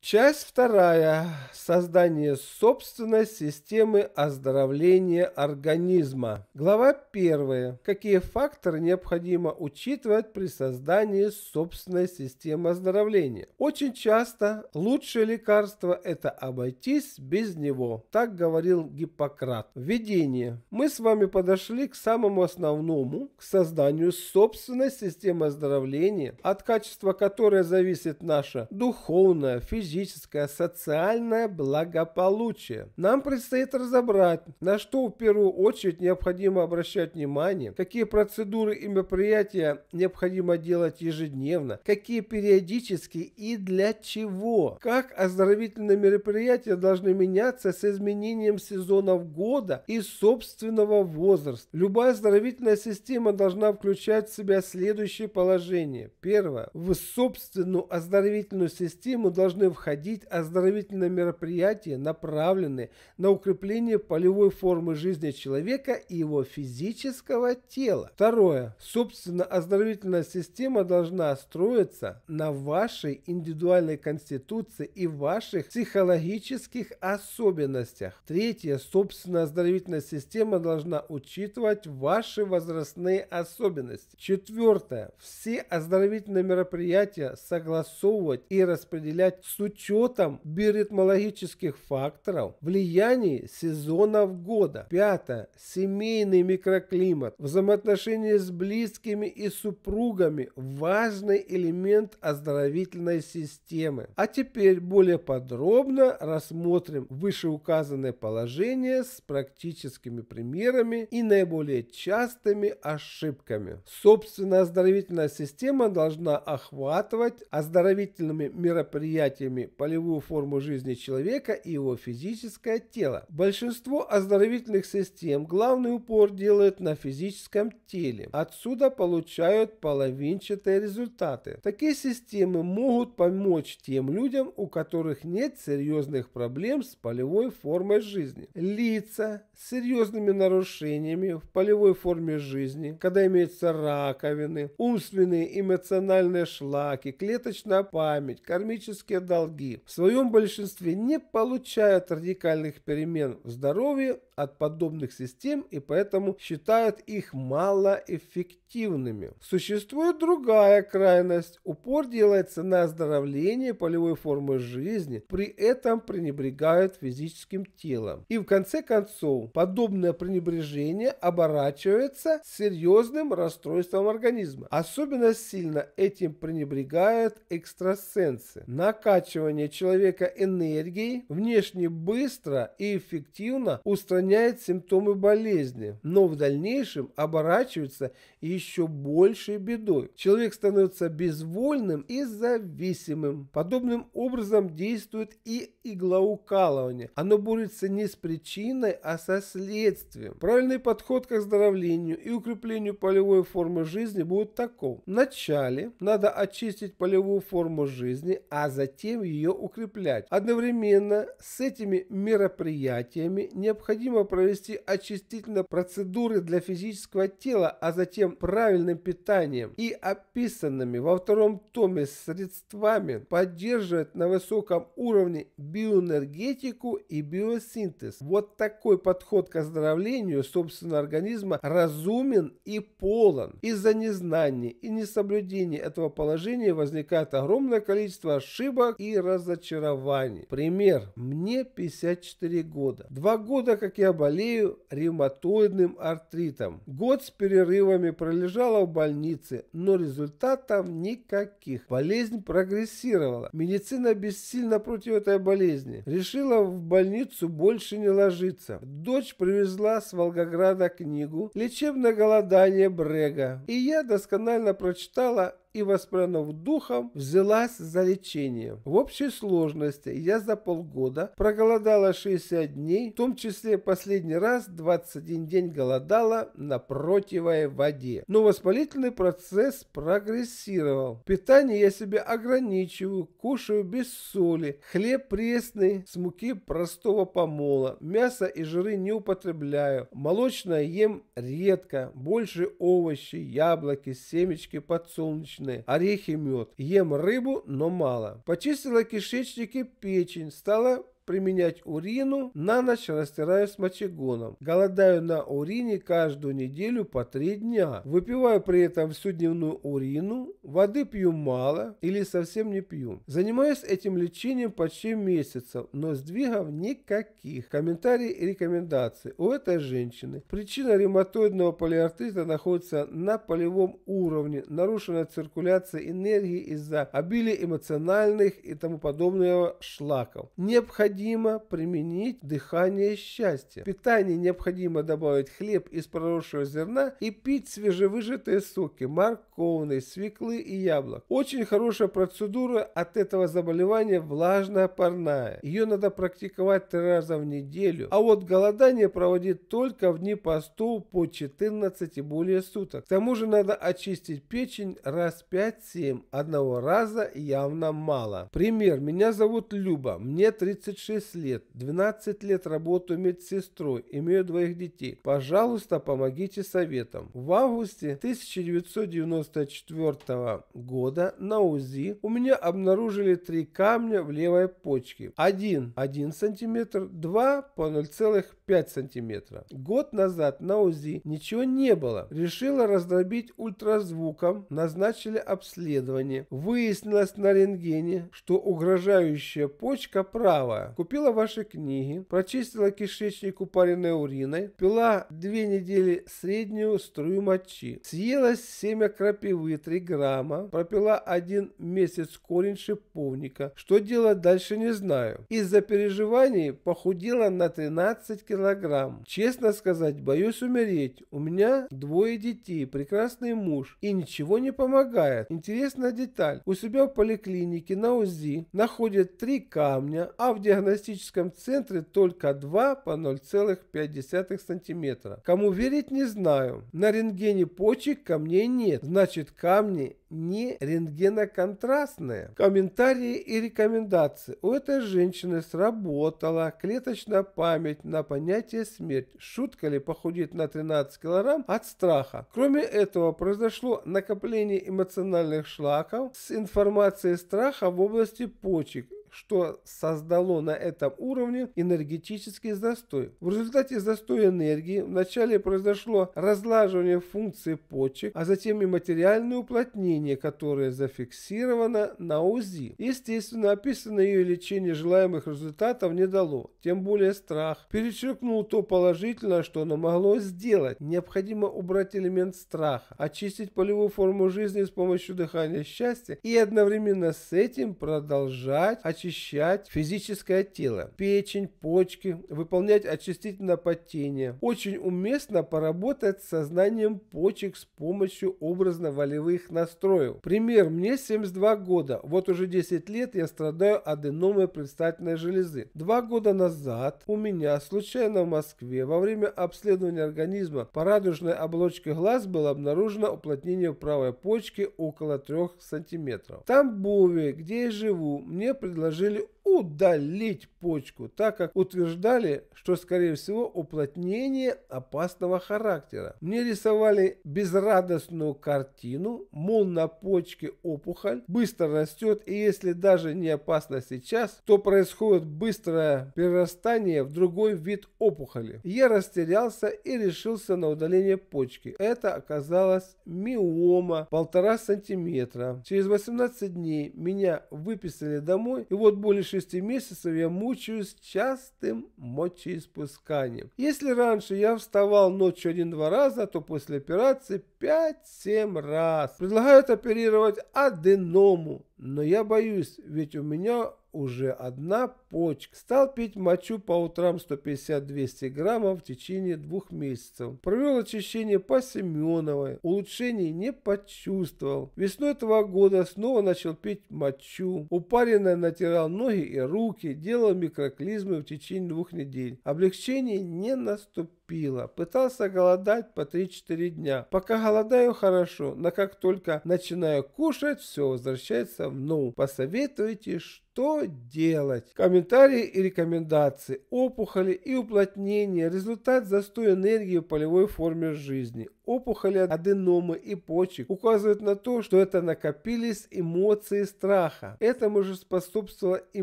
Часть вторая. Создание собственной системы оздоровления организма. Глава первая. Какие факторы необходимо учитывать при создании собственной системы оздоровления? Очень часто лучшее лекарство – это обойтись без него. Так говорил Гиппократ. Введение. Мы с вами подошли к самому основному, к созданию собственной системы оздоровления, от качества которой зависит наша духовная, физическая, физическое, социальное благополучие. Нам предстоит разобрать, на что в первую очередь необходимо обращать внимание, какие процедуры и мероприятия необходимо делать ежедневно, какие периодически и для чего, как оздоровительные мероприятия должны меняться с изменением сезонов года и собственного возраста. Любая оздоровительная система должна включать в себя следующие положения. Первое. В собственную оздоровительную систему должны входить оздоровительные мероприятия, направленные на укрепление полевой формы жизни человека и его физического тела. Второе. Собственно, оздоровительная система должна строиться на вашей индивидуальной конституции и ваших психологических особенностях. Третье. Собственно, оздоровительная система должна учитывать ваши возрастные особенности. Четвертое. Все оздоровительные мероприятия согласовывать и распределять с учетом биоритмологических факторов, влияние сезонов года. Пятое. Семейный микроклимат. Взаимоотношения с близкими и супругами – важный элемент оздоровительной системы. А теперь более подробно рассмотрим вышеуказанное положение с практическими примерами и наиболее частыми ошибками. Собственно, оздоровительная система должна охватывать оздоровительными мероприятиями форме полевую форму жизни человека и его физическое тело. Большинство оздоровительных систем главный упор делают на физическом теле. Отсюда получают половинчатые результаты. Такие системы могут помочь тем людям, у которых нет серьезных проблем с полевой формой жизни. Лица с серьезными нарушениями в полевой форме жизни, когда имеются раковины, умственные эмоциональные шлаки, клеточная память, кармические долги, долги в своем большинстве не получают радикальных перемен в здоровье от подобных систем и поэтому считают их малоэффективными. Существует другая крайность. Упор делается на оздоровление полевой формы жизни, при этом пренебрегают физическим телом. И в конце концов, подобное пренебрежение оборачивается серьезным расстройством организма. Особенно сильно этим пренебрегают экстрасенсы. накачивая накачивания человека энергией внешне быстро и эффективно устраняет симптомы болезни, но в дальнейшем оборачивается еще большей бедой. Человек становится безвольным и зависимым. Подобным образом действует и иглоукалывание. Оно борется не с причиной, а со следствием. Правильный подход к оздоровлению и укреплению полевой формы жизни будет таков. Вначале надо очистить полевую форму жизни, а затем ее укреплять. Одновременно с этими мероприятиями необходимо провести очистительные процедуры для физического тела, а затем правильным питанием и описанными во втором томе средствами поддерживать на высоком уровне биоэнергетику и биосинтез. Вот такой подход к оздоровлению собственного организма разумен и полон. Из-за незнания и несоблюдения этого положения возникает огромное количество ошибок и и разочарований. Пример. Мне 54 года. Два года, как я болею ревматоидным артритом. Год с перерывами пролежала в больнице, но результатов никаких. Болезнь прогрессировала. Медицина бессильна против этой болезни. Решила в больницу больше не ложиться. Дочь привезла с Волгограда книгу «Лечебное голодание Брега». И я досконально прочитала и, воспрянув духом, взялась за лечение. В общей сложности я за полгода проголодала 60 дней, в том числе последний раз 21 день голодала на противой воде. Но воспалительный процесс прогрессировал. Питание я себе ограничиваю, кушаю без соли, хлеб пресный, с муки простого помола, мясо и жиры не употребляю, молочное ем редко, больше овощи, яблоки, семечки подсолнечные рыбные, орехи, мед. Ем рыбу, но мало. Почистила кишечники, печень. Стала применять урину, на ночь растираю с мочегоном. Голодаю на урине каждую неделю по 3 дня. Выпиваю при этом всю дневную урину, воды пью мало или совсем не пью. Занимаюсь этим лечением почти месяцев, но сдвигов никаких. Комментарии и рекомендации у этой женщины. Причина ревматоидного полиартрита находится на полевом уровне, нарушена циркуляция энергии из-за обилия эмоциональных и тому подобного шлаков. Необходимо необходимо применить дыхание счастья. В питание необходимо добавить хлеб из проросшего зерна и пить свежевыжатые соки морковной, свеклы и яблок. Очень хорошая процедура от этого заболевания влажная парная. Ее надо практиковать три раза в неделю. А вот голодание проводить только в дни посту по 14 и более суток. К тому же надо очистить печень раз 5-7. Одного раза явно мало. Пример. Меня зовут Люба. Мне 36. 6 лет, 12 лет работаю медсестрой, имею двоих детей. Пожалуйста, помогите советом. В августе 1994 года на УЗИ у меня обнаружили три камня в левой почке. 1, 1 сантиметр, 2 по 0,5 5 сантиметра. Год назад на УЗИ ничего не было. Решила раздробить ультразвуком, назначили обследование. Выяснилось на рентгене, что угрожающая почка правая. Купила ваши книги, прочистила кишечник упаренной уриной, пила две недели среднюю струю мочи, съела семя крапивы 3 грамма, пропила один месяц корень шиповника. Что делать дальше не знаю. Из-за переживаний похудела на 13 килограмм килограмм. Честно сказать, боюсь умереть. У меня двое детей, прекрасный муж. И ничего не помогает. Интересная деталь. У себя в поликлинике на УЗИ находят три камня, а в диагностическом центре только два по 0,5 сантиметра. Кому верить, не знаю. На рентгене почек камней нет. Значит, камни не рентгеноконтрастные. Комментарии и рекомендации. У этой женщины сработала клеточная память на понятие принятия смерть. Шутка ли похудеть на 13 килограмм от страха? Кроме этого, произошло накопление эмоциональных шлаков с информацией страха в области почек что создало на этом уровне энергетический застой. В результате застоя энергии вначале произошло разлаживание функции почек, а затем и материальное уплотнение, которое зафиксировано на УЗИ. Естественно, описанное ее лечение желаемых результатов не дало, тем более страх. Перечеркнул то положительное, что оно могло сделать. Необходимо убрать элемент страха, очистить полевую форму жизни с помощью дыхания счастья и одновременно с этим продолжать очищать физическое тело, печень, почки, выполнять очистительное потение. Очень уместно поработать с сознанием почек с помощью образно-волевых настроев. Пример, мне 72 года, вот уже 10 лет я страдаю аденомой предстательной железы. Два года назад у меня случайно в Москве во время обследования организма по радужной оболочке глаз было обнаружено уплотнение правой почки около 3 сантиметров. В Тамбове, где я живу, мне предложили предложили удалить почку, так как утверждали, что скорее всего уплотнение опасного характера. Мне рисовали безрадостную картину, мол на почке опухоль, быстро растет и если даже не опасно сейчас, то происходит быстрое перерастание в другой вид опухоли. Я растерялся и решился на удаление почки. Это оказалось миома полтора сантиметра. Через 18 дней меня выписали домой и вот больше шести месяцев я мучаюсь частым мочеиспусканием. Если раньше я вставал ночью один-два раза, то после операции 5-7 раз. Предлагают оперировать аденому, но я боюсь, ведь у меня уже одна почек, стал пить мочу по утрам 150-200 граммов в течение двух месяцев. Провел очищение по Семеновой, улучшений не почувствовал. Весной этого года снова начал пить мочу. Упаренно натирал ноги и руки, делал микроклизмы в течение двух недель. Облегчение не наступило. Пытался голодать по 3-4 дня. Пока голодаю хорошо, но как только начинаю кушать, все возвращается в ну Посоветуйте, что делать. Комментарии и рекомендации, опухоли и уплотнения, результат застоя энергии в полевой форме жизни, опухоли аденомы и почек указывают на то, что это накопились эмоции страха. Этому же способствовало и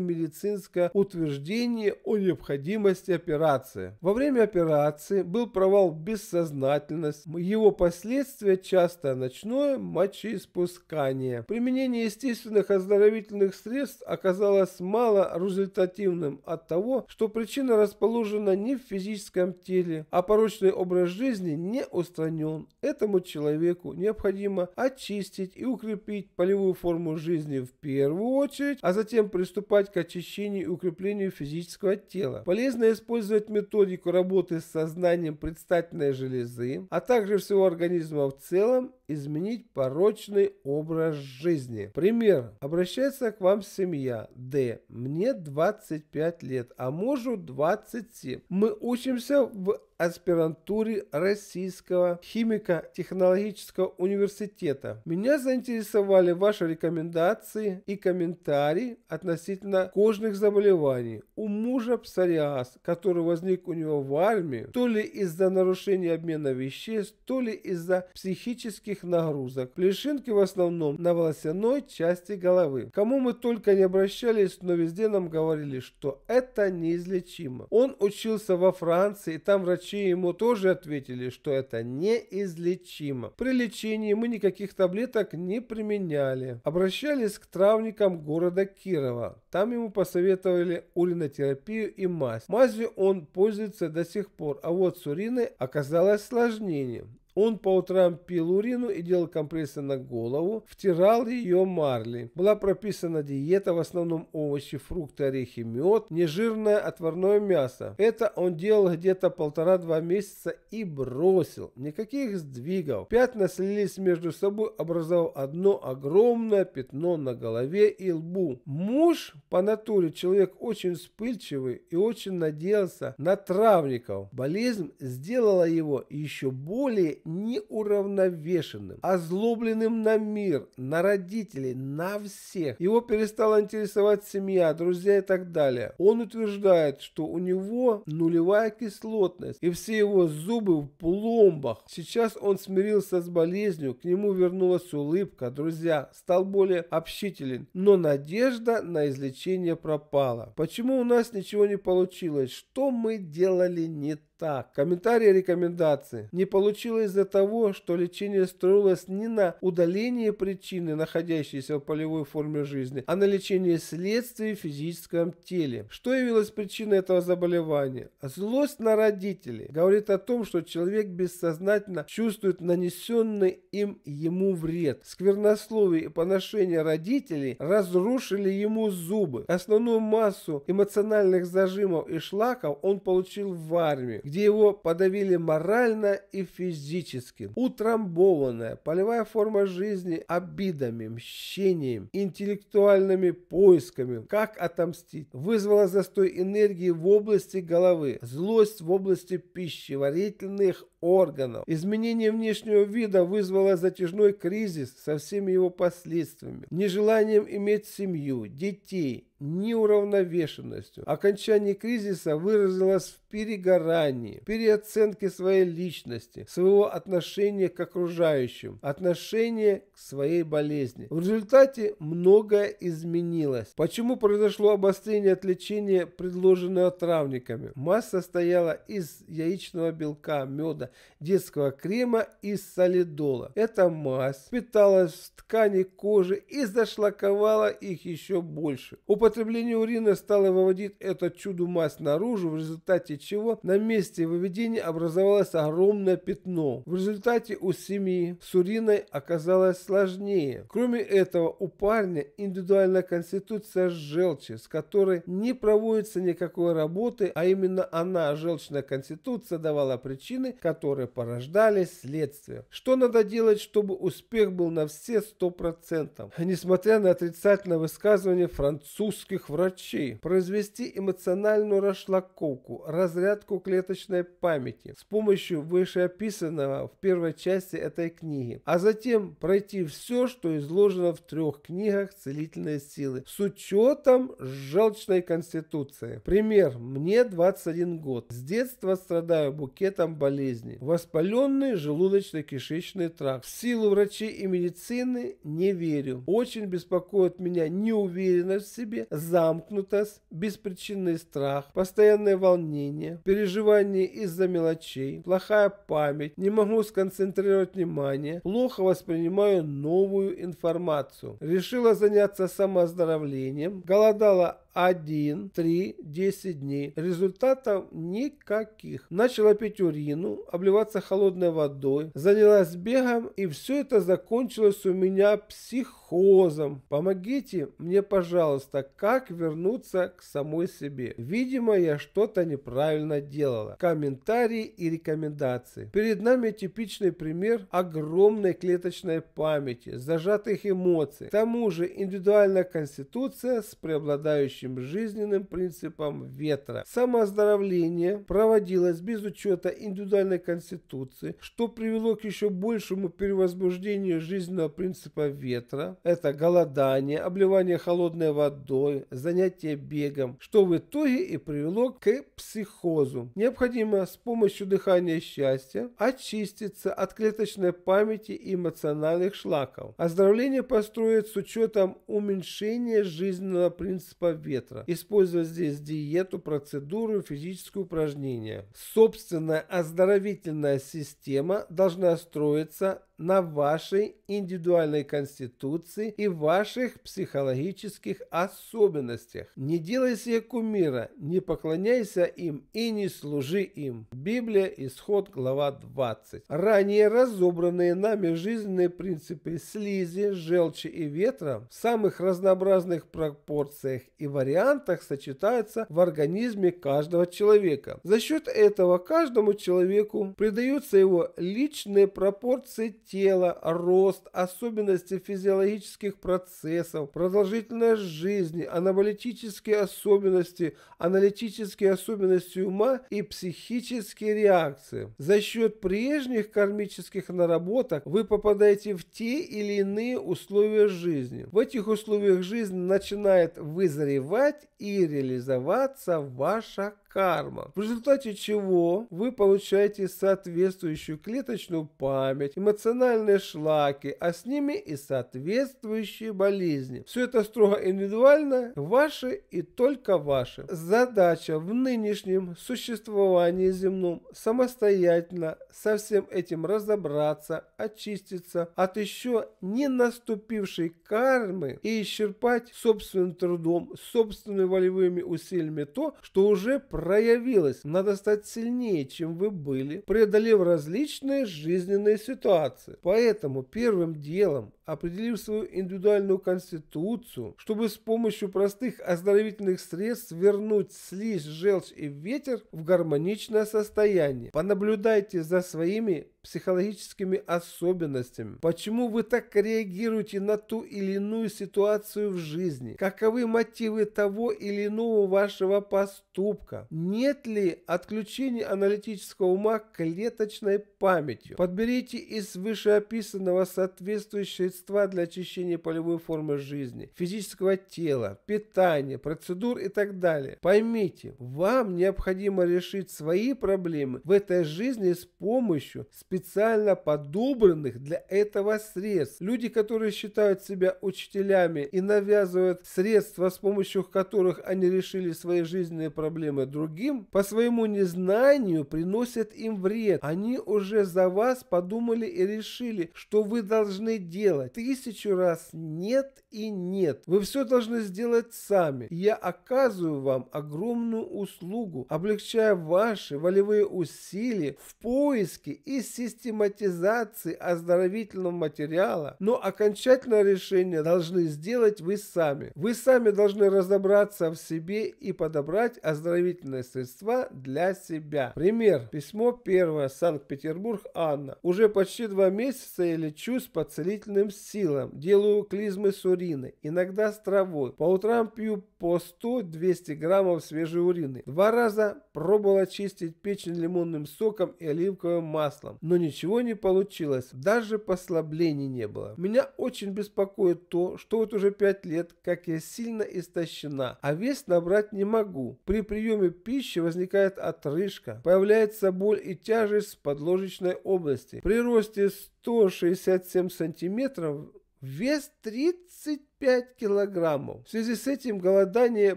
медицинское утверждение о необходимости операции. Во время операции был провал бессознательность, его последствия часто ночное мочеиспускание. Применение естественных оздоровительных средств оказалось мало результативным от того, что причина расположена не в физическом теле, а порочный образ жизни не устранен он, этому человеку необходимо очистить и укрепить полевую форму жизни в первую очередь, а затем приступать к очищению и укреплению физического тела. Полезно использовать методику работы с сознанием предстательной железы, а также всего организма в целом, изменить порочный образ жизни. Пример. Обращается к вам семья. Д. Мне 25 лет, а мужу 27. Мы учимся в аспирантуре Российского химико-технологического университета. Меня заинтересовали ваши рекомендации и комментарии относительно кожных заболеваний. У мужа псориаз, который возник у него в армии, то ли из-за нарушения обмена веществ, то ли из-за психических нагрузок. Плешинки в основном на волосяной части головы. Кому мы только не обращались, но везде нам говорили, что это неизлечимо. Он учился во Франции, и там врачи врачи ему тоже ответили, что это неизлечимо. При лечении мы никаких таблеток не применяли. Обращались к травникам города Кирова. Там ему посоветовали уринотерапию и мазь. Мазью он пользуется до сих пор, а вот с уриной оказалось сложнее. Он по утрам пил урину и делал компрессы на голову, втирал ее марли. Была прописана диета, в основном овощи, фрукты, орехи, мед, нежирное отварное мясо. Это он делал где-то полтора-два месяца и бросил. Никаких сдвигов. Пятна слились между собой, образовав одно огромное пятно на голове и лбу. Муж по натуре человек очень вспыльчивый и очень надеялся на травников. Болезнь сделала его еще более неуравновешенным, озлобленным на мир, на родителей, на всех. Его перестала интересовать семья, друзья и так далее. Он утверждает, что у него нулевая кислотность и все его зубы в пломбах. Сейчас он смирился с болезнью, к нему вернулась улыбка, друзья, стал более общителен. Но надежда на излечение пропала. Почему у нас ничего не получилось? Что мы делали не так? Так, комментарии и рекомендации. Не получилось из-за того, что лечение строилось не на удалении причины, находящейся в полевой форме жизни, а на лечении следствий в физическом теле. Что явилось причиной этого заболевания? Злость на родителей говорит о том, что человек бессознательно чувствует нанесенный им ему вред. Сквернословие и поношение родителей разрушили ему зубы. Основную массу эмоциональных зажимов и шлаков он получил в армии где его подавили морально и физически. Утрамбованная полевая форма жизни обидами, мщением, интеллектуальными поисками, как отомстить, вызвала застой энергии в области головы, злость в области пищеварительных органов. Изменение внешнего вида вызвало затяжной кризис со всеми его последствиями, нежеланием иметь семью, детей, неуравновешенностью. Окончание кризиса выразилось в перегорании, переоценке своей личности, своего отношения к окружающим, отношения к своей болезни. В результате многое изменилось. Почему произошло обострение от лечения, предложенного травниками? Масса состояла из яичного белка, меда детского крема из солидола. Эта мазь впиталась в ткани кожи и зашлаковала их еще больше. Употребление урина стало выводить эту чуду-мазь наружу, в результате чего на месте выведения образовалось огромное пятно. В результате у семьи с уриной оказалось сложнее. Кроме этого, у парня индивидуальная конституция желчи, с которой не проводится никакой работы, а именно она, желчная конституция, давала причины, которые которые порождались следствием. Что надо делать, чтобы успех был на все 100%? Несмотря на отрицательное высказывание французских врачей, произвести эмоциональную расшлаковку, разрядку клеточной памяти с помощью вышеописанного в первой части этой книги, а затем пройти все, что изложено в трех книгах «Целительные силы» с учетом желчной конституции. Пример. Мне 21 год. С детства страдаю букетом болезней болезни – воспаленный желудочно-кишечный тракт. В силу врачей и медицины не верю. Очень беспокоит меня неуверенность в себе, замкнутость, беспричинный страх, постоянное волнение, переживание из-за мелочей, плохая память, не могу сконцентрировать внимание, плохо воспринимаю новую информацию. Решила заняться самооздоровлением, голодала 1, 3, 10 дней. Результатов никаких. Начала пить урину, обливаться холодной водой, занялась бегом, и все это закончилось у меня психологией совхозом. Помогите мне, пожалуйста, как вернуться к самой себе. Видимо, я что-то неправильно делала. Комментарии и рекомендации. Перед нами типичный пример огромной клеточной памяти, зажатых эмоций. К тому же индивидуальная конституция с преобладающим жизненным принципом ветра. Самооздоровление проводилось без учета индивидуальной конституции, что привело к еще большему перевозбуждению жизненного принципа ветра, – это голодание, обливание холодной водой, занятие бегом, что в итоге и привело к психозу. Необходимо с помощью дыхания счастья очиститься от клеточной памяти и эмоциональных шлаков. Оздоровление построят с учетом уменьшения жизненного принципа ветра, используя здесь диету, процедуру, физические упражнения. Собственная оздоровительная система должна строиться на вашей индивидуальной конституции и ваших психологических особенностях. Не делай себе кумира, не поклоняйся им и не служи им. Библия, Исход, глава 20. Ранее разобранные нами жизненные принципы слизи, желчи и ветра в самых разнообразных пропорциях и вариантах сочетаются в организме каждого человека. За счет этого каждому человеку придаются его личные пропорции тела, рост, особенности физиологических процессов, продолжительность жизни, анаболитические особенности, аналитические особенности ума и психические реакции. За счет прежних кармических наработок вы попадаете в те или иные условия жизни. В этих условиях жизни начинает вызревать и реализоваться ваша карма, в результате чего вы получаете соответствующую клеточную память, эмоциональные шлаки, а с ними и соответствующие болезни. Все это строго индивидуально, ваше и только ваше. Задача в нынешнем существовании земном самостоятельно со всем этим разобраться, очиститься от еще не наступившей кармы и исчерпать собственным трудом, собственными волевыми усилиями то, что уже произошло проявилось. Надо стать сильнее, чем вы были, преодолев различные жизненные ситуации. Поэтому первым делом, определив свою индивидуальную конституцию, чтобы с помощью простых оздоровительных средств вернуть слизь, желчь и ветер в гармоничное состояние. Понаблюдайте за своими психологическими особенностями? Почему вы так реагируете на ту или иную ситуацию в жизни? Каковы мотивы того или иного вашего поступка? Нет ли отключения аналитического ума клеточной памятью? Подберите из вышеописанного соответствующие средства для очищения полевой формы жизни, физического тела, питания, процедур и так далее. Поймите, вам необходимо решить свои проблемы в этой жизни с помощью специалистов специально подобранных для этого средств. Люди, которые считают себя учителями и навязывают средства, с помощью которых они решили свои жизненные проблемы другим, по своему незнанию приносят им вред. Они уже за вас подумали и решили, что вы должны делать. Тысячу раз нет и нет. Вы все должны сделать сами. Я оказываю вам огромную услугу, облегчая ваши волевые усилия в поиске и системе систематизации оздоровительного материала, но окончательное решение должны сделать вы сами. Вы сами должны разобраться в себе и подобрать оздоровительные средства для себя. Пример. Письмо первое. Санкт-Петербург. Анна. Уже почти два месяца я лечусь по целительным силам. Делаю клизмы с урины, Иногда с травой. По утрам пью по 100-200 граммов свежей урины. Два раза пробовала чистить печень лимонным соком и оливковым маслом но ничего не получилось, даже послаблений не было. Меня очень беспокоит то, что вот уже 5 лет, как я сильно истощена, а вес набрать не могу. При приеме пищи возникает отрыжка, появляется боль и тяжесть в подложечной области. При росте 167 сантиметров вес 35 5 килограммов. В связи с этим голодание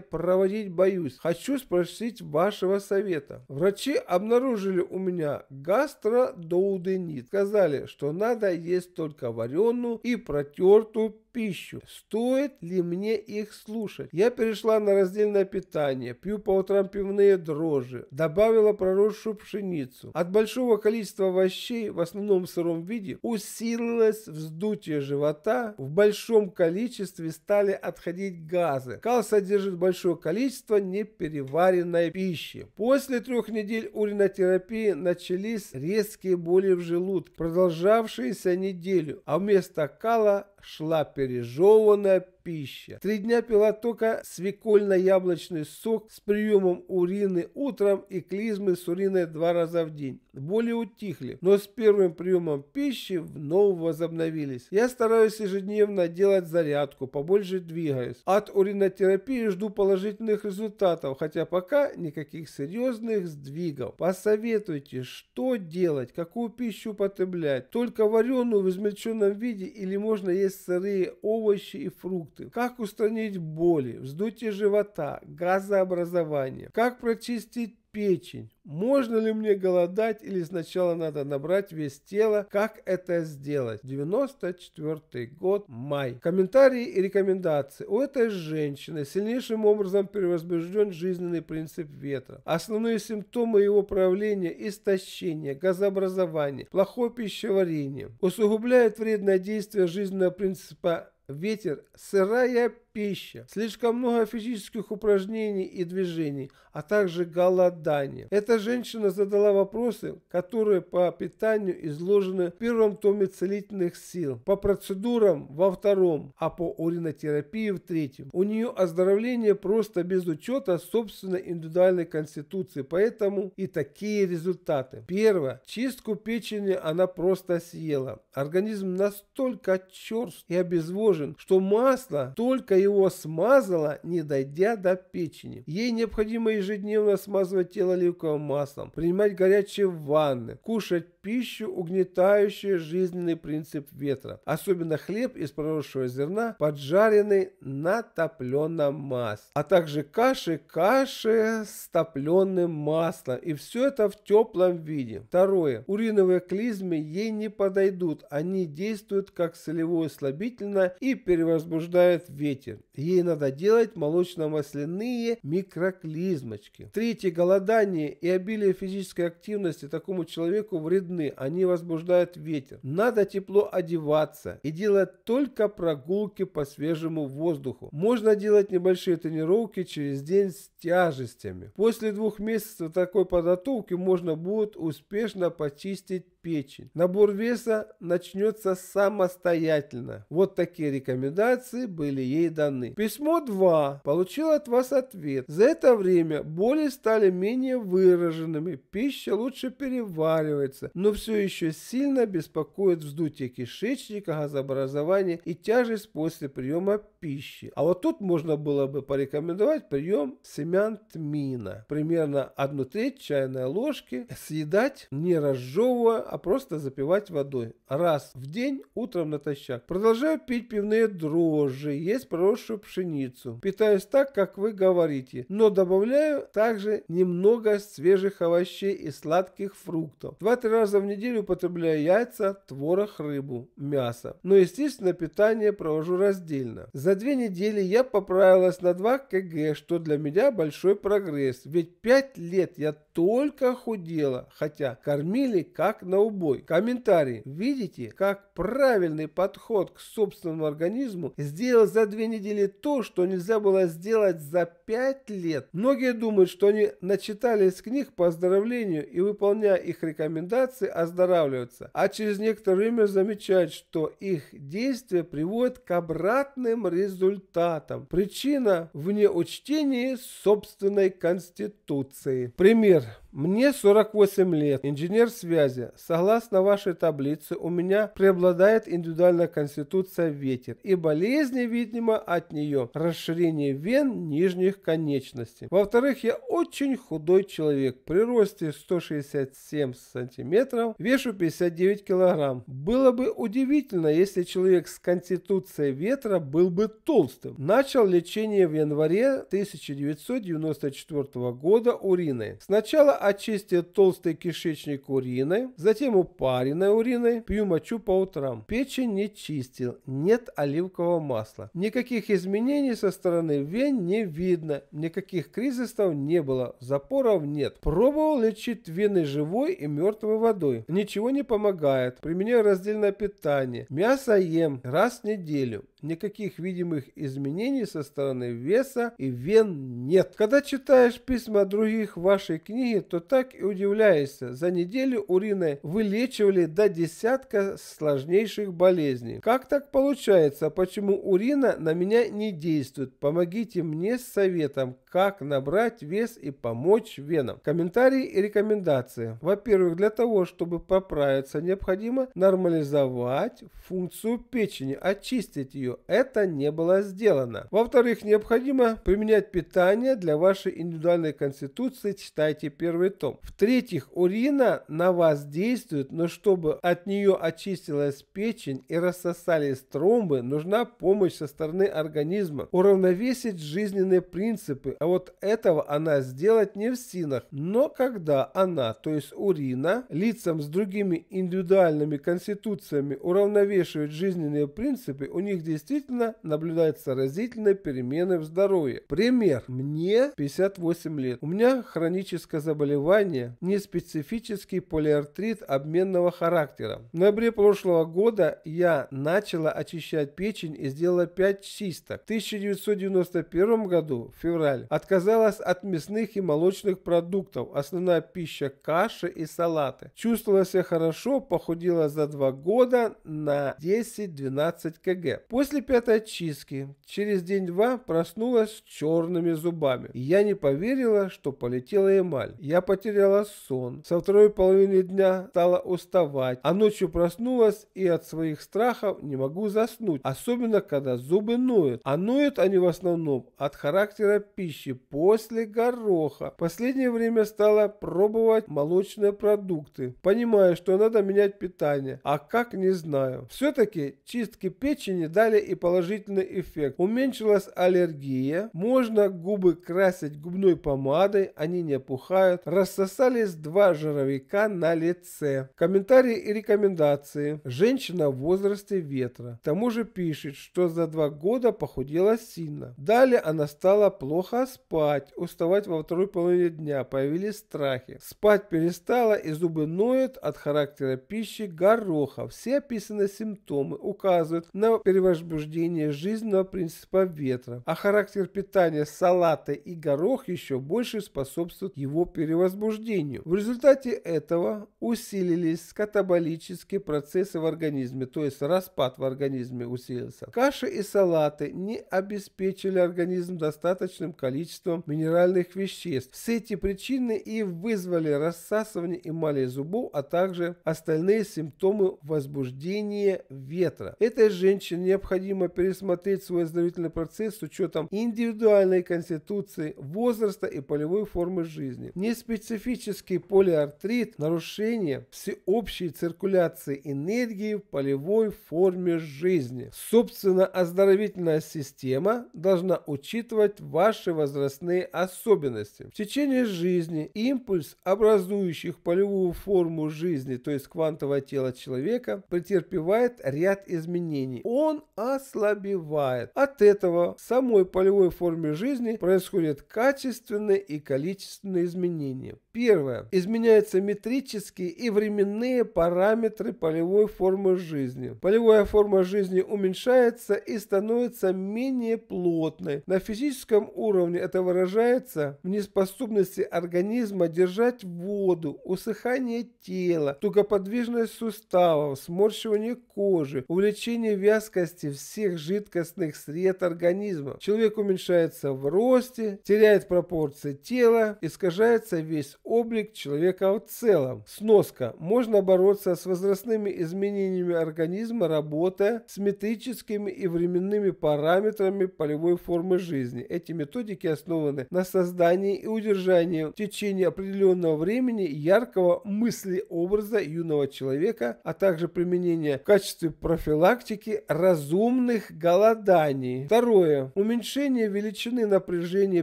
проводить боюсь. Хочу спросить вашего совета. Врачи обнаружили у меня гастродоуденит. Сказали, что надо есть только вареную и протертую пищу. Стоит ли мне их слушать? Я перешла на раздельное питание, пью по утрам пивные дрожжи, добавила проросшую пшеницу. От большого количества овощей, в основном в сыром виде, усилилось вздутие живота в большом количестве количестве стали отходить газы. Кал содержит большое количество непереваренной пищи. После трех недель уринотерапии начались резкие боли в желудке, продолжавшиеся неделю, а вместо кала шла пережеванная пища. Три дня пила только свекольно-яблочный сок с приемом урины утром и клизмы с уриной два раза в день. Боли утихли, но с первым приемом пищи вновь возобновились. Я стараюсь ежедневно делать зарядку, побольше двигаюсь. От уринотерапии жду положительных результатов, хотя пока никаких серьезных сдвигов. Посоветуйте, что делать, какую пищу употреблять. Только вареную в измельченном виде или можно есть сырые овощи и фрукты, как устранить боли, вздутие живота, газообразование, как прочистить печень. Можно ли мне голодать или сначала надо набрать вес тела? Как это сделать? 94 год, май. Комментарии и рекомендации. У этой женщины сильнейшим образом перевозбужден жизненный принцип ветра. Основные симптомы его проявления – истощение, газообразование, плохое пищеварение. Усугубляет вредное действие жизненного принципа ветер, сырая пища, слишком много физических упражнений и движений, а также голодание. Эта женщина задала вопросы, которые по питанию изложены в первом томе целительных сил, по процедурам во втором, а по уринотерапии в третьем. У нее оздоровление просто без учета собственной индивидуальной конституции, поэтому и такие результаты. Первое. Чистку печени она просто съела. Организм настолько черст и обезвожен, что масло только его смазала, не дойдя до печени. Ей необходимо ежедневно смазывать тело оливковым маслом, принимать горячие ванны, кушать пищу, угнетающую жизненный принцип ветра, особенно хлеб из проросшего зерна, поджаренный на топленом масле, а также каши, каши с топленым маслом, и все это в теплом виде. Второе. Уриновые клизмы ей не подойдут, они действуют как солевое слабительное и перевозбуждают ветер. Ей надо делать молочно-масляные микроклизмочки. Третье. Голодание и обилие физической активности такому человеку вредно видны, они возбуждают ветер. Надо тепло одеваться и делать только прогулки по свежему воздуху. Можно делать небольшие тренировки через день с тяжестями. После двух месяцев такой подготовки можно будет успешно почистить печень. Набор веса начнется самостоятельно. Вот такие рекомендации были ей даны. Письмо 2. Получил от вас ответ. За это время боли стали менее выраженными, пища лучше переваривается, но все еще сильно беспокоит вздутие кишечника, газообразование и тяжесть после приема пищи пищи. А вот тут можно было бы порекомендовать прием семян тмина. Примерно одну треть чайной ложки съедать, не разжевывая, а просто запивать водой. Раз в день утром натощак. Продолжаю пить пивные дрожжи, есть проросшую пшеницу. Питаюсь так, как вы говорите, но добавляю также немного свежих овощей и сладких фруктов. Два-три раза в неделю употребляю яйца, творог, рыбу, мясо. Но, естественно, питание провожу раздельно. За за две недели я поправилась на 2 кг, что для меня большой прогресс, ведь 5 лет я только худела, хотя кормили как на убой. Комментарий. Видите, как правильный подход к собственному организму сделал за две недели то, что нельзя было сделать за 5 лет. Многие думают, что они начитались книг по оздоровлению и, выполняя их рекомендации, оздоравливаются, а через некоторое время замечают, что их действия приводят к обратным результатам результатом. Причина в неучтении собственной конституции. Пример. Мне 48 лет, инженер связи. Согласно вашей таблице, у меня преобладает индивидуальная конституция ветер и болезни, видимо, от нее. Расширение вен нижних конечностей. Во-вторых, я очень худой человек. При росте 167 сантиметров, вешу 59 килограмм. Было бы удивительно, если человек с конституцией ветра был бы толстым. Начал лечение в январе 1994 года уриной. Сначала очистит толстый кишечник уриной, затем упаренной уриной, пью мочу по утрам. Печень не чистил, нет оливкового масла. Никаких изменений со стороны вен не видно, никаких кризисов не было, запоров нет. Пробовал лечить вены живой и мертвой водой. Ничего не помогает. Применяю раздельное питание. Мясо ем раз в неделю. Никаких видимых изменений со стороны веса и вен нет. Когда читаешь письма других в вашей книге, то так и удивляешься. За неделю урины вылечивали до десятка сложнейших болезней. Как так получается? Почему урина на меня не действует? Помогите мне с советом, как набрать вес и помочь венам. Комментарии и рекомендации. Во-первых, для того, чтобы поправиться, необходимо нормализовать функцию печени, очистить ее сожалению, это не было сделано. Во-вторых, необходимо применять питание для вашей индивидуальной конституции, читайте первый том. В-третьих, урина на вас действует, но чтобы от нее очистилась печень и рассосались тромбы, нужна помощь со стороны организма, уравновесить жизненные принципы, а вот этого она сделать не в силах. Но когда она, то есть урина, лицам с другими индивидуальными конституциями уравновешивает жизненные принципы, у них здесь действительно наблюдаются разительные перемены в здоровье. Пример. Мне 58 лет. У меня хроническое заболевание, неспецифический полиартрит обменного характера. В ноябре прошлого года я начала очищать печень и сделала 5 чисток. В 1991 году, февраль, отказалась от мясных и молочных продуктов. Основная пища – каши и салаты. Чувствовала себя хорошо, похудела за 2 года на 10-12 кг. После После пятой очистки через день-два проснулась с черными зубами. Я не поверила, что полетела эмаль. Я потеряла сон. Со второй половины дня стала уставать, а ночью проснулась и от своих страхов не могу заснуть, особенно когда зубы ноют. А ноют они в основном от характера пищи после гороха. Последнее время стала пробовать молочные продукты, понимая, что надо менять питание, а как не знаю. Все-таки чистки печени дали и положительный эффект. Уменьшилась аллергия, можно губы красить губной помадой, они не опухают. Рассосались два жировика на лице. Комментарии и рекомендации. Женщина в возрасте ветра. К тому же пишет, что за два года похудела сильно. Далее она стала плохо спать, уставать во второй половине дня, появились страхи. Спать перестала и зубы ноют от характера пищи гороха. Все описанные симптомы указывают на перевождение возбуждение жизненного принципа ветра, а характер питания салата и горох еще больше способствует его перевозбуждению. В результате этого усилились катаболические процессы в организме, то есть распад в организме усилился. Каши и салаты не обеспечили организм достаточным количеством минеральных веществ. Все эти причины и вызвали рассасывание эмали зубов, а также остальные симптомы возбуждения ветра. Этой женщине необходимо необходимо пересмотреть свой оздоровительный процесс с учетом индивидуальной конституции, возраста и полевой формы жизни. Неспецифический полиартрит – нарушение всеобщей циркуляции энергии в полевой форме жизни. Собственно, оздоровительная система должна учитывать ваши возрастные особенности. В течение жизни импульс, образующих полевую форму жизни, то есть квантовое тело человека, претерпевает ряд изменений. Он ослабевает. От этого в самой полевой форме жизни происходят качественные и количественные изменения. Первое. Изменяются метрические и временные параметры полевой формы жизни. Полевая форма жизни уменьшается и становится менее плотной. На физическом уровне это выражается в неспособности организма держать воду, усыхание тела, тугоподвижность суставов, сморщивание кожи, увеличение вязкости всех жидкостных сред организма. Человек уменьшается в росте, теряет пропорции тела, искажается весь облик человека в целом. Сноска. Можно бороться с возрастными изменениями организма, работая с метрическими и временными параметрами полевой формы жизни. Эти методики основаны на создании и удержании в течение определенного времени яркого мыслеобраза юного человека, а также применение в качестве профилактики разумных голоданий. Второе. Уменьшение величины напряжения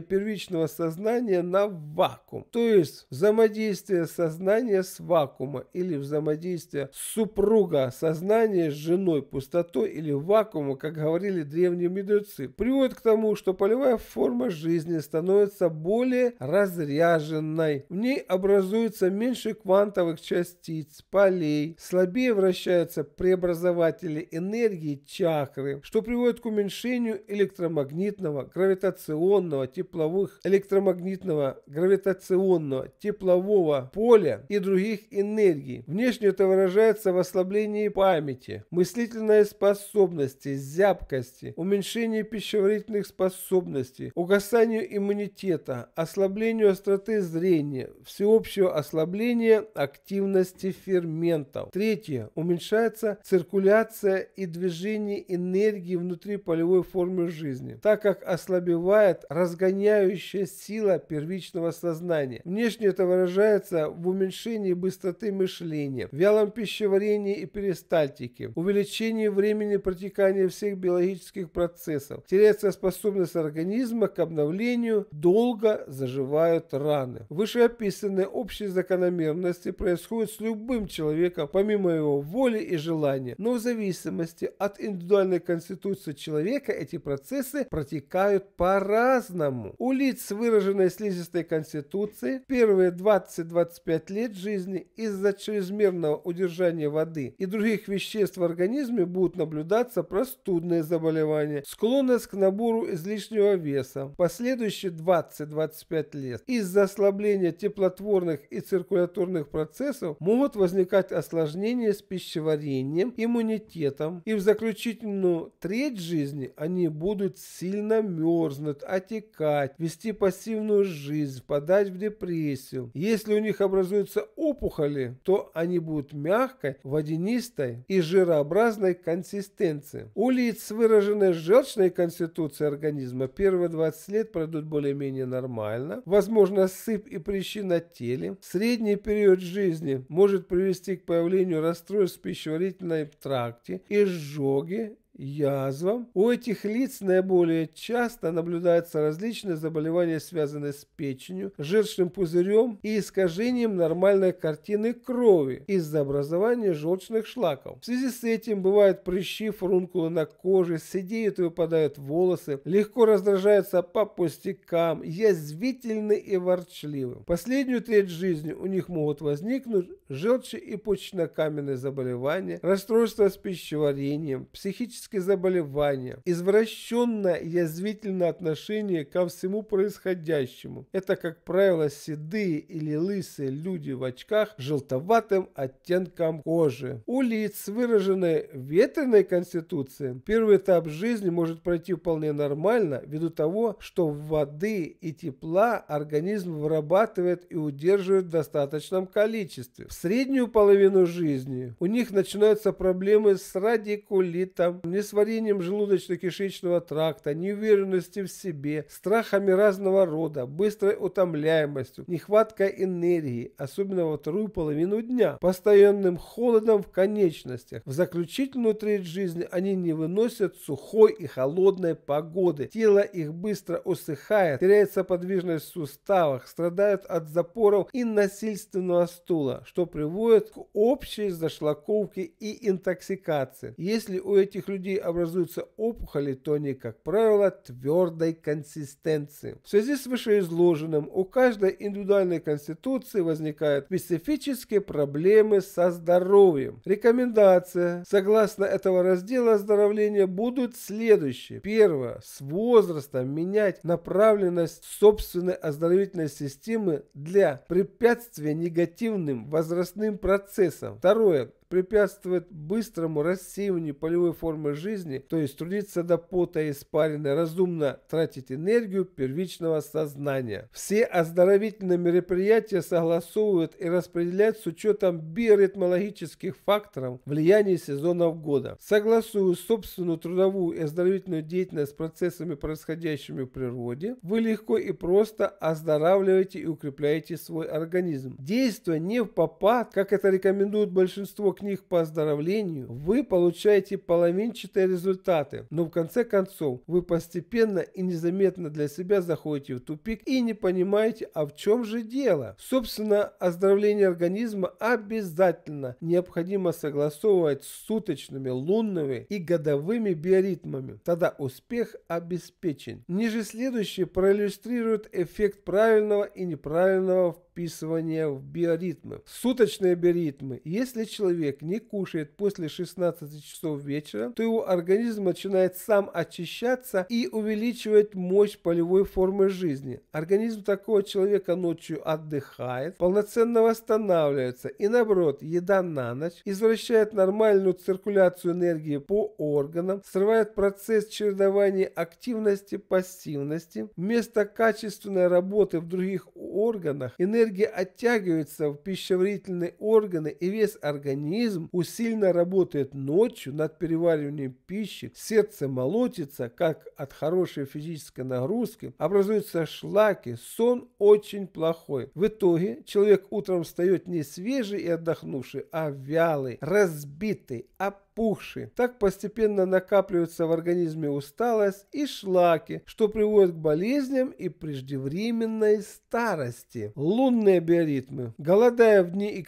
первичного сознания на вакуум. То есть взаимодействие сознания с вакуума или взаимодействие супруга сознания с женой пустотой или вакуумом, как говорили древние мудрецы, приводит к тому, что полевая форма жизни становится более разряженной. В ней образуется меньше квантовых частиц, полей, слабее вращаются преобразователи энергии чакры, что приводит к уменьшению электромагнитного, гравитационного, тепловых, электромагнитного, гравитационного, теплового поля и других энергий. Внешне это выражается в ослаблении памяти, мыслительной способности, зябкости, уменьшении пищеварительных способностей, угасанию иммунитета, ослаблению остроты зрения, всеобщего ослабления активности ферментов. Третье. Уменьшается циркуляция и движение энергии внутри полевой формы жизни, так как ослабевает разгоняющая сила первичного сознания. Внешне это выражается в уменьшении быстроты мышления, вялом пищеварении и перистальтике, увеличении времени протекания всех биологических процессов, теряется способность организма к обновлению, долго заживают раны. Вышеописанные общие закономерности происходят с любым человеком, помимо его воли и желания, но в зависимости от индивидуальной конституции человека эти процессы протекают по-разному. У лиц с выраженной слизистой конституцией первый первые 20-25 лет жизни из-за чрезмерного удержания воды и других веществ в организме будут наблюдаться простудные заболевания, склонность к набору излишнего веса. Последующие 20-25 лет из-за ослабления теплотворных и циркуляторных процессов могут возникать осложнения с пищеварением, иммунитетом и в заключительную треть жизни они будут сильно мерзнуть, отекать, вести пассивную жизнь, впадать в депрессию, окислил. Если у них образуются опухоли, то они будут мягкой, водянистой и жирообразной консистенции. У лиц с выраженной желчной конституцией организма первые 20 лет пройдут более-менее нормально. Возможно, сыпь и прыщи на теле. Средний период жизни может привести к появлению расстройств в пищеварительном тракте, изжоги язвам. У этих лиц наиболее часто наблюдаются различные заболевания, связанные с печенью, жирчным пузырем и искажением нормальной картины крови из-за образования желчных шлаков. В связи с этим бывают прыщи, фрункулы на коже, сидеют и выпадают волосы, легко раздражаются по пустякам, язвительны и ворчливы. Последнюю треть жизни у них могут возникнуть желчи и почечно-каменные заболевания, расстройства с пищеварением, психические психические заболевания, извращенное язвительное отношение ко всему происходящему. Это, как правило, седые или лысые люди в очках с желтоватым оттенком кожи. У лиц, выраженной ветреной конституцией, первый этап жизни может пройти вполне нормально, ввиду того, что воды и тепла организм вырабатывает и удерживает в достаточном количестве. В среднюю половину жизни у них начинаются проблемы с радикулитом, несварением желудочно-кишечного тракта, неуверенностью в себе, страхами разного рода, быстрой утомляемостью, нехваткой энергии, особенно во вторую половину дня, постоянным холодом в конечностях. В заключительную треть жизни они не выносят сухой и холодной погоды. Тело их быстро усыхает, теряется подвижность в суставах, страдают от запоров и насильственного стула, что приводит к общей зашлаковке и интоксикации. Если у этих людей людей образуются опухоли, то они, как правило, твердой консистенции. В связи с вышеизложенным у каждой индивидуальной конституции возникают специфические проблемы со здоровьем. Рекомендация согласно этого раздела оздоровления будут следующие. Первое. С возрастом менять направленность собственной оздоровительной системы для препятствия негативным возрастным процессам. Второе препятствует быстрому рассеиванию полевой формы жизни, то есть трудиться до пота и испарины, разумно тратить энергию первичного сознания. Все оздоровительные мероприятия согласовывают и распределяют с учетом биоритмологических факторов влияния сезонов года. Согласую собственную трудовую и оздоровительную деятельность с процессами, происходящими в природе, вы легко и просто оздоравливаете и укрепляете свой организм. Действуя не в попад, как это рекомендует большинство книг по оздоровлению, вы получаете половинчатые результаты, но в конце концов вы постепенно и незаметно для себя заходите в тупик и не понимаете, а в чем же дело. Собственно, оздоровление организма обязательно необходимо согласовывать с суточными, лунными и годовыми биоритмами. Тогда успех обеспечен. Ниже следующее проиллюстрирует эффект правильного и неправильного в вписывания в биоритмы, суточные биоритмы. Если человек не кушает после 16 часов вечера, то его организм начинает сам очищаться и увеличивать мощь полевой формы жизни. Организм такого человека ночью отдыхает, полноценно восстанавливается и наоборот, еда на ночь извращает нормальную циркуляцию энергии по органам, срывает процесс чередования активности-пассивности, вместо качественной работы в других органах энергия Энергия оттягивается в пищеварительные органы и весь организм усиленно работает ночью над перевариванием пищи, сердце молотится, как от хорошей физической нагрузки, образуются шлаки, сон очень плохой. В итоге человек утром встает не свежий и отдохнувший, а вялый, разбитый, опасный опухшие. Так постепенно накапливается в организме усталость и шлаки, что приводит к болезням и преждевременной старости. Лунные биоритмы. Голодая в дни и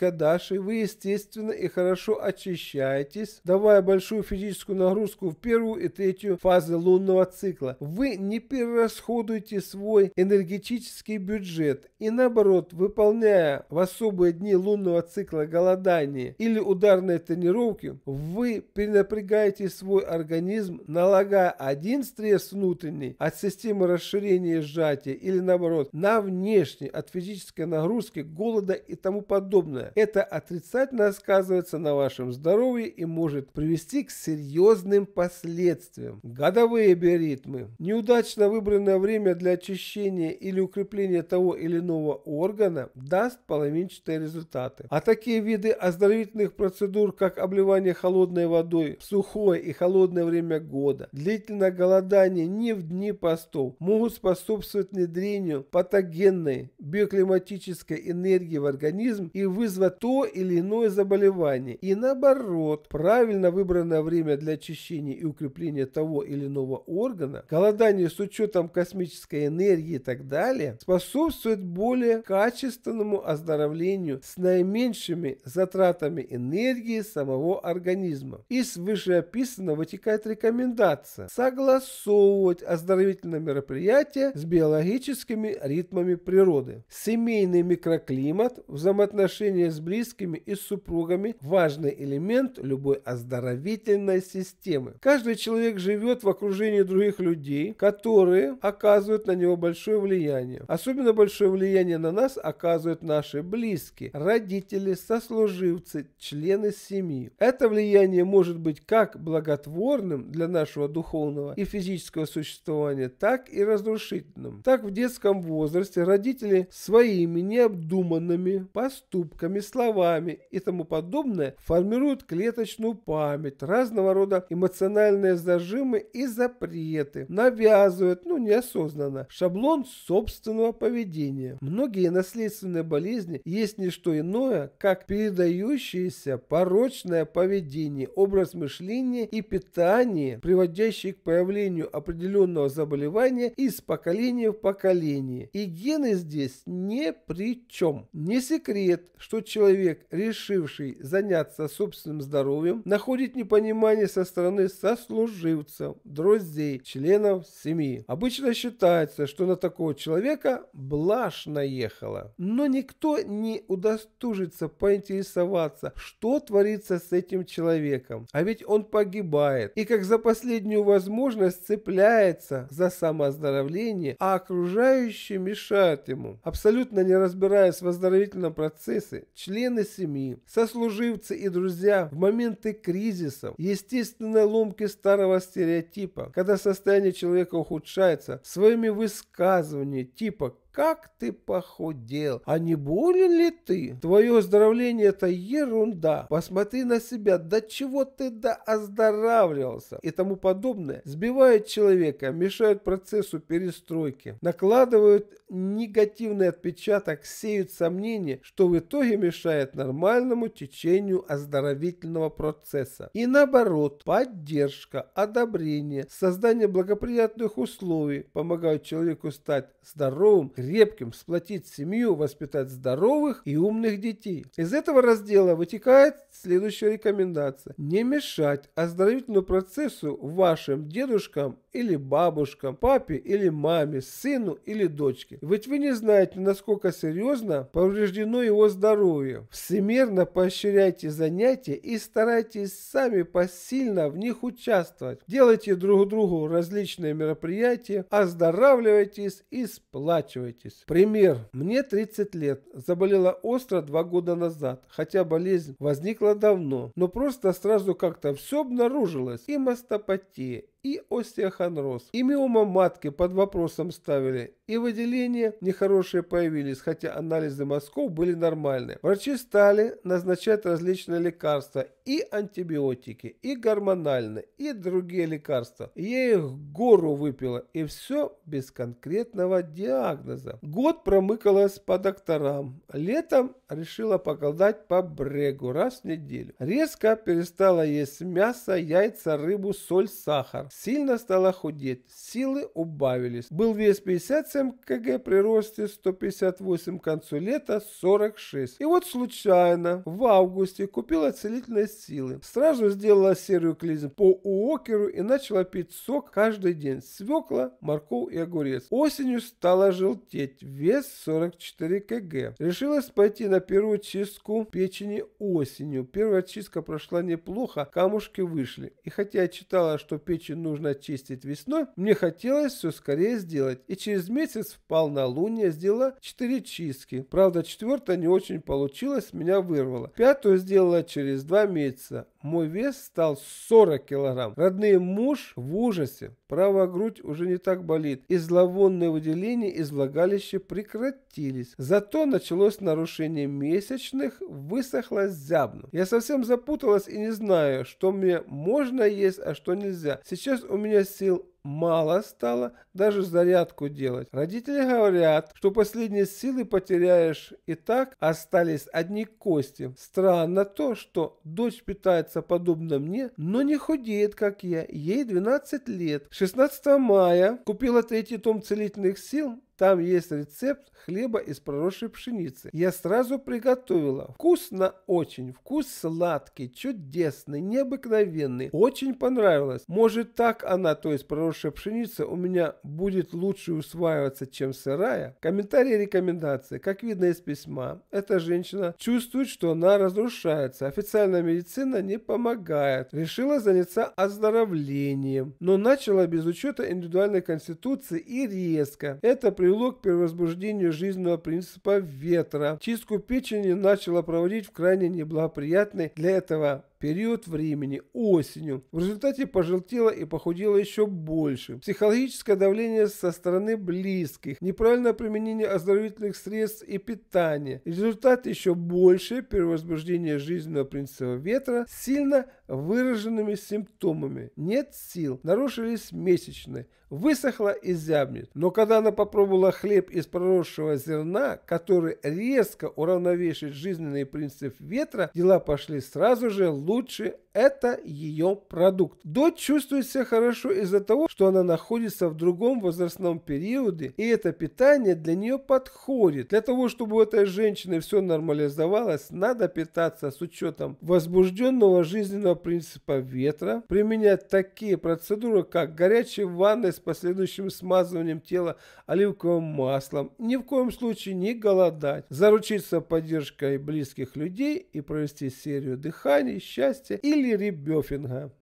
вы естественно и хорошо очищаетесь, давая большую физическую нагрузку в первую и третью фазы лунного цикла. Вы не перерасходуете свой энергетический бюджет и наоборот, выполняя в особые дни лунного цикла голодания или ударные тренировки, вы вы перенапрягаете свой организм, налагая один стресс внутренний от системы расширения и сжатия или наоборот на внешний от физической нагрузки, голода и тому подобное. Это отрицательно сказывается на вашем здоровье и может привести к серьезным последствиям. Годовые биоритмы. Неудачно выбранное время для очищения или укрепления того или иного органа даст половинчатые результаты. А такие виды оздоровительных процедур, как обливание холодной водой в сухое и холодное время года, длительное голодание не в дни постов могут способствовать внедрению патогенной биоклиматической энергии в организм и вызвать то или иное заболевание. И наоборот, правильно выбранное время для очищения и укрепления того или иного органа, голодание с учетом космической энергии и так далее, способствует более качественному оздоровлению с наименьшими затратами энергии самого организма здоровью. Из вышеописанного вытекает рекомендация согласовывать оздоровительные мероприятия с биологическими ритмами природы. Семейный микроклимат, взаимоотношения с близкими и с супругами – важный элемент любой оздоровительной системы. Каждый человек живет в окружении других людей, которые оказывают на него большое влияние. Особенно большое влияние на нас оказывают наши близкие, родители, сослуживцы, члены семьи. Это влияние Познание может быть как благотворным для нашего духовного и физического существования, так и разрушительным. Так в детском возрасте родители своими необдуманными поступками, словами и тому подобное формируют клеточную память, разного рода эмоциональные зажимы и запреты, навязывают, ну неосознанно, шаблон собственного поведения. Многие наследственные болезни есть не что иное, как передающееся порочное поведение, образ мышления и питание, приводящие к появлению определенного заболевания из поколения в поколение. И гены здесь не при чем. Не секрет, что человек, решивший заняться собственным здоровьем, находит непонимание со стороны сослуживцев, друзей, членов семьи. Обычно считается, что на такого человека блажь наехала. Но никто не удостоится поинтересоваться, что творится с этим человеком человеком. А ведь он погибает и как за последнюю возможность цепляется за самооздоровление, а окружающие мешают ему. Абсолютно не разбираясь в оздоровительном процессе, члены семьи, сослуживцы и друзья в моменты кризисов, естественной ломки старого стереотипа, когда состояние человека ухудшается, своими высказываниями типа как ты похудел! А не болен ли ты? Твое оздоровление — это ерунда! Посмотри на себя, до чего ты до оздоравливался и тому подобное сбивает человека, мешает процессу перестройки, накладывают негативный отпечаток, сеют сомнения, что в итоге мешает нормальному течению оздоровительного процесса. И наоборот, поддержка, одобрение, создание благоприятных условий помогают человеку стать здоровым, крепким, сплотить семью, воспитать здоровых и умных детей. Из этого раздела вытекает следующая рекомендация. Не мешать оздоровительному процессу вашим дедушкам или бабушкам, папе или маме, сыну или дочке. Ведь вы не знаете, насколько серьезно повреждено его здоровье. Всемерно поощряйте занятия и старайтесь сами посильно в них участвовать. Делайте друг другу различные мероприятия, оздоравливайтесь и сплачивайтесь справитесь. Пример. Мне 30 лет. Заболела остро два года назад, хотя болезнь возникла давно, но просто сразу как-то все обнаружилось. И мастопатия, и остеохондроз, и миома матки под вопросом ставили, и выделения нехорошие появились, хотя анализы мозгов были нормальные. Врачи стали назначать различные лекарства и антибиотики, и гормональные, и другие лекарства. Я их гору выпила, и все без конкретного диагноза. Год промыкалась по докторам. Летом решила поколдать по брегу раз в неделю. Резко перестала есть мясо, яйца, рыбу, соль, сахар. Сильно стала худеть, силы убавились. Был вес 57 МКГ при росте 158 к концу лета 46. И вот случайно в августе купила целительные силы. Сразу сделала серию клизм по уокеру и начала пить сок каждый день. Свекла, морковь и огурец. Осенью стала желтеть. Вес 44 кг. Решилась пойти на первую чистку печени осенью. Первая чистка прошла неплохо, камушки вышли. И хотя я читала, что печень нужно чистить весной, мне хотелось все скорее сделать. И через месяц месяц в полнолуние сделала 4 чистки. Правда, четвертая не очень получилось, меня вырвало. Пятую сделала через 2 месяца, мой вес стал 40 килограмм. Родные муж в ужасе. Правая грудь уже не так болит. И зловонные выделения из влагалища прекратились. Зато началось нарушение месячных, высохло зябну. Я совсем запуталась и не знаю, что мне можно есть, а что нельзя. Сейчас у меня сил мало стало даже зарядку делать. Родители говорят, что последние силы потеряешь и так остались одни кости. Странно то, что дочь питает питается подобно мне, но не худеет, как я. Ей 12 лет. 16 мая купила третий том целительных сил там есть рецепт хлеба из проросшей пшеницы. Я сразу приготовила. Вкусно очень. Вкус сладкий, чудесный, необыкновенный. Очень понравилось. Может так она, то есть проросшая пшеница, у меня будет лучше усваиваться, чем сырая? Комментарии и рекомендации. Как видно из письма, эта женщина чувствует, что она разрушается. Официальная медицина не помогает. Решила заняться оздоровлением. Но начала без учета индивидуальной конституции и резко. Это при привело к перевозбуждению жизненного принципа ветра. Чистку печени начала проводить в крайне неблагоприятной для этого период времени, осенью. В результате пожелтела и похудела еще больше. Психологическое давление со стороны близких, неправильное применение оздоровительных средств и питания. Результат еще больше перевозбуждение жизненного принципа ветра с сильно выраженными симптомами. Нет сил, нарушились месячные, высохла и зябнет. Но когда она попробовала хлеб из проросшего зерна, который резко уравновешивает жизненный принцип ветра, дела пошли сразу же лучше лучше это ее продукт. Дочь чувствует себя хорошо из-за того, что она находится в другом возрастном периоде, и это питание для нее подходит. Для того, чтобы у этой женщины все нормализовалось, надо питаться с учетом возбужденного жизненного принципа ветра, применять такие процедуры, как горячие ванны с последующим смазыванием тела оливковым маслом, ни в коем случае не голодать, заручиться поддержкой близких людей и провести серию дыханий, счастья или или Риббёфинга.